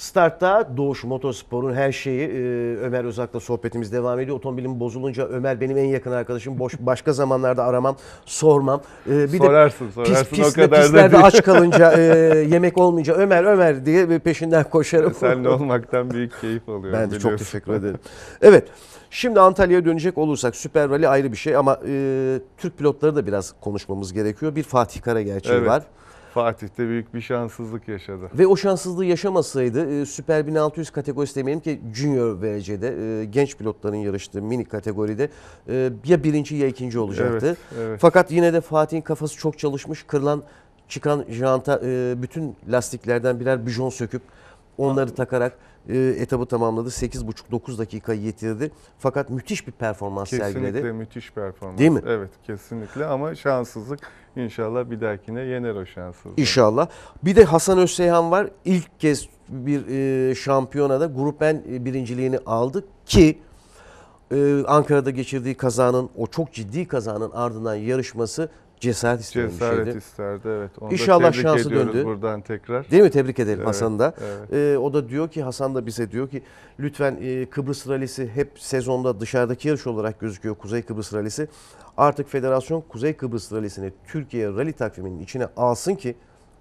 Startta Doğuş Motorspor'un her şeyi e, Ömer Özak'la sohbetimiz devam ediyor. Otomobilim bozulunca Ömer benim en yakın arkadaşım. Boş başka zamanlarda aramam, sormam. E, bir sorarsın, de sorarsın pis, pis, o kadar pislerde da aç kalınca, e, yemek olmayınca Ömer Ömer diye peşinden koşarım. E, senle olmaktan büyük keyif alıyorum. Ben de biliyorsun. çok teşekkür ederim. Evet. Şimdi Antalya'ya dönecek olursak Süper Rally ayrı bir şey ama e, Türk pilotları da biraz konuşmamız gerekiyor. Bir Fatih Kara gerçeği şey evet. var. Fatih de büyük bir şanssızlık yaşadı. Ve o şanssızlığı yaşamasaydı e, Süper 1600 kategorisi demeyelim ki Junior VC'de e, genç pilotların yarıştığı mini kategoride e, ya birinci ya ikinci olacaktı. Evet, evet. Fakat yine de Fatih'in kafası çok çalışmış. Kırılan çıkan janta bütün lastiklerden birer bijon söküp Onları takarak e, etabı tamamladı. 8,5-9 dakika yetirdi. Fakat müthiş bir performans kesinlikle sergiledi. Kesinlikle müthiş performans. Değil mi? Evet kesinlikle ama şanssızlık inşallah bir dahakine yener o şanssızlık. İnşallah. Bir de Hasan Özseyhan var. İlk kez bir e, şampiyonada grupen birinciliğini aldı ki e, Ankara'da geçirdiği kazanın o çok ciddi kazanın ardından yarışması cesaret isteyen cesaret bir şeydi. isterdi evet. Onu İnşallah tebrik şansı döndü. buradan tekrar. Değil mi? Tebrik edelim evet, Hasan'ı da. Evet. Ee, o da diyor ki Hasan da bize diyor ki lütfen e, Kıbrıs Rally'si hep sezonda dışarıdaki yarış olarak gözüküyor Kuzey Kıbrıs Rally'si. Artık federasyon Kuzey Kıbrıs Rally'sini Türkiye Rally takviminin içine alsın ki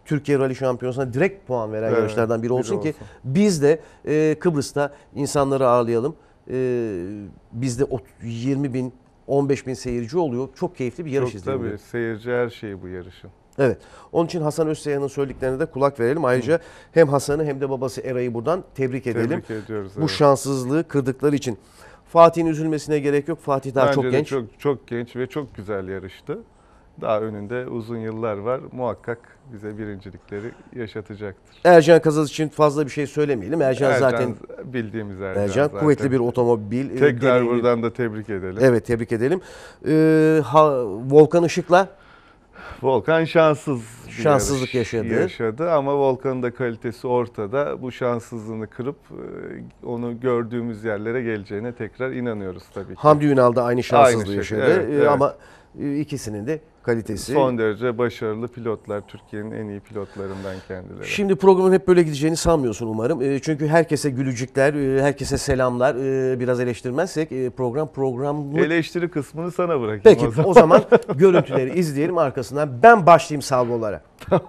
Türkiye Rally Şampiyonası'na direkt puan veren evet, yarışlardan biri olsun, biri olsun ki biz de e, Kıbrıs'ta insanları ağırlayalım. E, biz de 20 bin 15 bin seyirci oluyor. Çok keyifli bir yarış Çok Tabii seyirci her şeyi bu yarışın. Evet. Onun için Hasan Özseyhan'ın söylediklerine de kulak verelim. Ayrıca Hı. hem Hasan'ı hem de babası Eray'ı buradan tebrik edelim. Tebrik ediyoruz. Bu evet. şanssızlığı kırdıkları için. Fatih'in üzülmesine gerek yok. Fatih daha Bence çok genç. Çok, çok genç ve çok güzel yarıştı daha önünde uzun yıllar var. Muhakkak bize birincilikleri yaşatacaktır. Ercan Kazaz için fazla bir şey söylemeyelim. Ercan, Ercan zaten bildiğimiz Ercan. Ercan zaten. kuvvetli bir otomobil. E, tekrar deneyimi. buradan da tebrik edelim. Evet tebrik edelim. Ee, ha, Volkan Işık'la Volkan şanssız şanssızlık yaşadı. Yaşadı ama Volkan'ın da kalitesi ortada. Bu şanssızlığını kırıp e, onu gördüğümüz yerlere geleceğine tekrar inanıyoruz tabii ki. Hamdi Ünal da aynı şanssızlığı aynı şey. yaşadı evet, e, evet. ama ikisinin de kalitesi. Son derece başarılı pilotlar, Türkiye'nin en iyi pilotlarından kendileri. Şimdi programın hep böyle gideceğini sanmıyorsun umarım. Ee, çünkü herkese gülücükler, e, herkese selamlar. Ee, biraz eleştirmezsek e, program programlı... Eleştiri kısmını sana bırakayım Peki, o zaman. o zaman görüntüleri izleyelim arkasından. Ben başlayayım salvolara. Tamam.